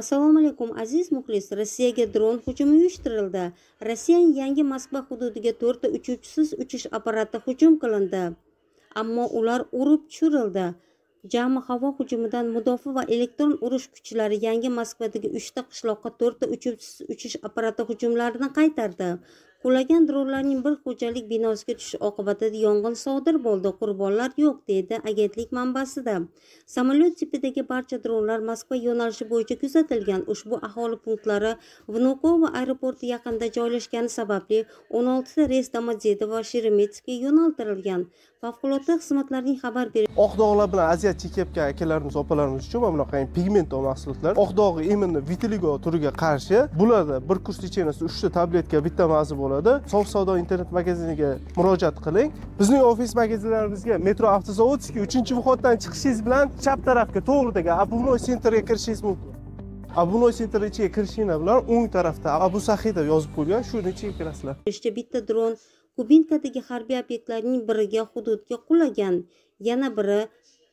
assalomu alaykum aziz muxlis rossiyaga dron hujumi uyushtirildi rossiyaning yangi moskva hududiga to'rtta uchuvchisiz uchish apparati hujum qilindi ammo ular urib tushirildi jami havo hujumidan mudofaa va elektron urush kuchlari yangi moskvadagi uchta qishloqqa to'rtta uchuvchisiz uchish apparati hujumlarini qaytardi qulagan dronlarning bir ko'chalik binosiga tushishi oqibatida yong'in sodir bo'ldi qurbonlar yo'q deydi agentlik manbasida samolyot tipidagi barcha dronlar moskva yo'nalishi bo'yicha kuzatilgan ushbu aholi punktlari vnukovo aeroporti yaqinida joylashgani sababli o'n oltita reys domodedovo va yo'naltirilgan favqulodda xizmatlarning xabar berish oq dog'lar bilan aziyat chekayotgan akalarimiz opalarimiz uchun mana bunaqa pigment mahsulotlar oq dog'i именно vitiligo turiga qarshi bularda bir kurs lecheniyasi uchta tabletka bitta mazi bo'ladi sof savdo internet magaziniga murojaat qiling bizning ofis magazinlarimizga metro avtozavodskiy uchinchi vuxoddan chiqishingiz bilan chap tarafga to'g'ridagi обувной sentrga kirishingiz mumkin обувной sentr ichiga kirishinglar bilan o'ng tarafda abu sahida yozib qo'yilgan shuni ichiga kirasizlar işte bitta dron kubinkadagi harbiy obyektlarning biriga hududga qulagan yana biri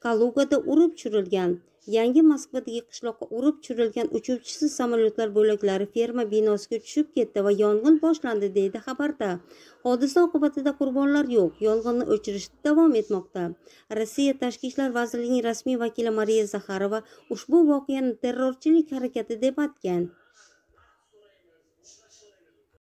kalugada urib tushirilgan yangi moskvadagi qishloqqa urib tushirilgan uchuvchisiz samolyotlar bo'laklari ferma binosiga tushib ketdi va yong'in boshlandi deydi xabarda hodisa oqibatida qurbonlar yo'q yong'inni o'chirish davom etmoqda rossiya tashqi ishlar vazirligining rasmiy vakili mariya zaxarova ushbu voqeani terrorchilik harakati deb atgan